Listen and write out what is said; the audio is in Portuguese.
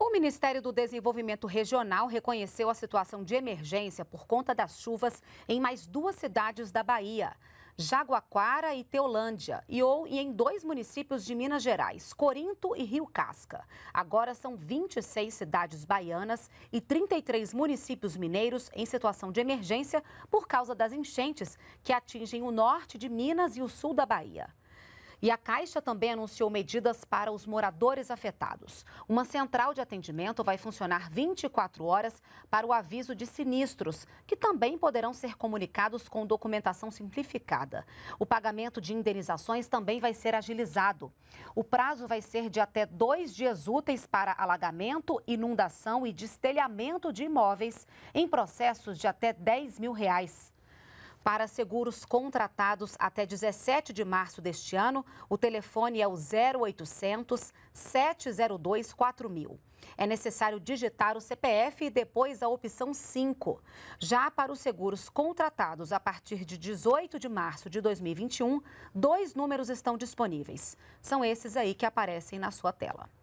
O Ministério do Desenvolvimento Regional reconheceu a situação de emergência por conta das chuvas em mais duas cidades da Bahia, Jaguaquara e Teolândia, e ou e em dois municípios de Minas Gerais, Corinto e Rio Casca. Agora são 26 cidades baianas e 33 municípios mineiros em situação de emergência por causa das enchentes que atingem o norte de Minas e o sul da Bahia. E a Caixa também anunciou medidas para os moradores afetados. Uma central de atendimento vai funcionar 24 horas para o aviso de sinistros, que também poderão ser comunicados com documentação simplificada. O pagamento de indenizações também vai ser agilizado. O prazo vai ser de até dois dias úteis para alagamento, inundação e destelhamento de imóveis em processos de até 10 mil reais. Para seguros contratados até 17 de março deste ano, o telefone é o 0800 702 4000. É necessário digitar o CPF e depois a opção 5. Já para os seguros contratados a partir de 18 de março de 2021, dois números estão disponíveis. São esses aí que aparecem na sua tela.